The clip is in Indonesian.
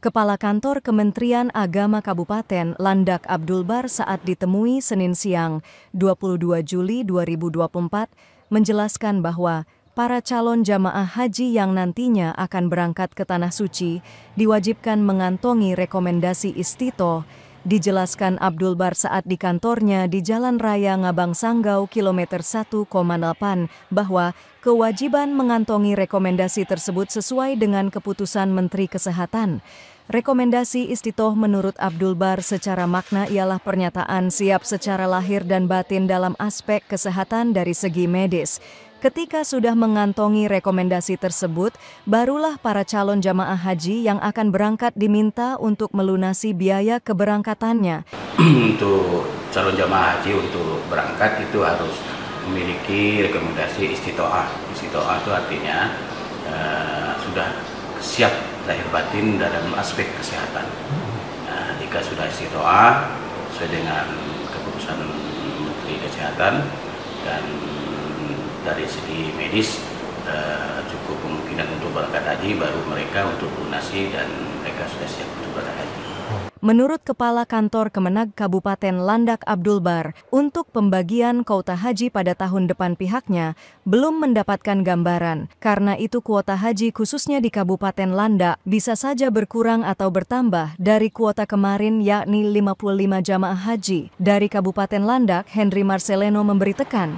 Kepala Kantor Kementerian Agama Kabupaten Landak Abdul Bar saat ditemui Senin siang 22 Juli 2024 menjelaskan bahwa para calon jamaah haji yang nantinya akan berangkat ke Tanah Suci diwajibkan mengantongi rekomendasi istito dijelaskan Abdul Bar saat di kantornya di Jalan Raya Ngabang Sanggau kilometer 1,8 bahwa kewajiban mengantongi rekomendasi tersebut sesuai dengan keputusan Menteri Kesehatan. Rekomendasi istitoh menurut Abdul Bar secara makna ialah pernyataan siap secara lahir dan batin dalam aspek kesehatan dari segi medis. Ketika sudah mengantongi rekomendasi tersebut, barulah para calon jamaah haji yang akan berangkat diminta untuk melunasi biaya keberangkatannya. untuk calon jamaah haji untuk berangkat itu harus memiliki rekomendasi istitoah. Istitoah itu artinya eh, sudah siap lahir batin dalam aspek kesehatan. Nah, jika sudah doa, sesuai dengan keputusan Menteri Kesehatan dan dari segi medis eh, cukup kemungkinan untuk berangkat haji baru mereka untuk lunasi dan mereka sudah siap untuk berangkat haji. Menurut Kepala Kantor Kemenag Kabupaten Landak Abdul Bar, untuk pembagian kuota haji pada tahun depan pihaknya belum mendapatkan gambaran. Karena itu kuota haji khususnya di Kabupaten Landak bisa saja berkurang atau bertambah dari kuota kemarin yakni 55 jamaah haji. Dari Kabupaten Landak, Henry Marceleno memberi tekan,